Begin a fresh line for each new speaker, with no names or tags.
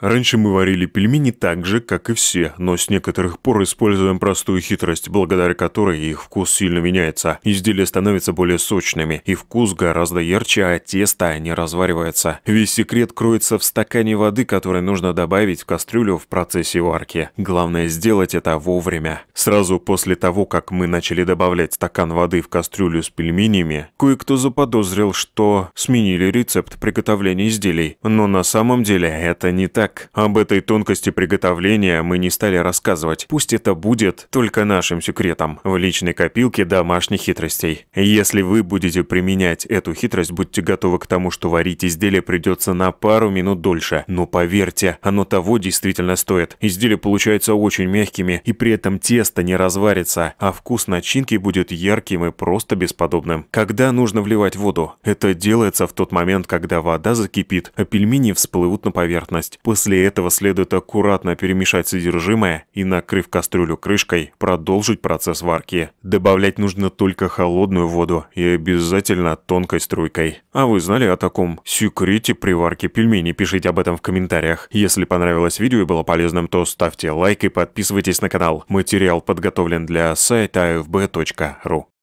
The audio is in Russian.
Раньше мы варили пельмени так же, как и все, но с некоторых пор используем простую хитрость, благодаря которой их вкус сильно меняется. Изделия становятся более сочными, и вкус гораздо ярче, а тесто не разваривается. Весь секрет кроется в стакане воды, который нужно добавить в кастрюлю в процессе варки. Главное сделать это вовремя. Сразу после того, как мы начали добавлять стакан воды в кастрюлю с пельменями, кое-кто заподозрил, что сменили рецепт приготовления изделий. Но на самом деле это не так так. Об этой тонкости приготовления мы не стали рассказывать. Пусть это будет только нашим секретом в личной копилке домашних хитростей. Если вы будете применять эту хитрость, будьте готовы к тому, что варить изделие придется на пару минут дольше. Но поверьте, оно того действительно стоит. Изделия получаются очень мягкими, и при этом тесто не разварится, а вкус начинки будет ярким и просто бесподобным. Когда нужно вливать воду? Это делается в тот момент, когда вода закипит, а пельмени всплывут на поверхность. После этого следует аккуратно перемешать содержимое и, накрыв кастрюлю крышкой, продолжить процесс варки. Добавлять нужно только холодную воду и обязательно тонкой струйкой. А вы знали о таком секрете при варке пельменей? Пишите об этом в комментариях. Если понравилось видео и было полезным, то ставьте лайк и подписывайтесь на канал. Материал подготовлен для сайта Fb.ru.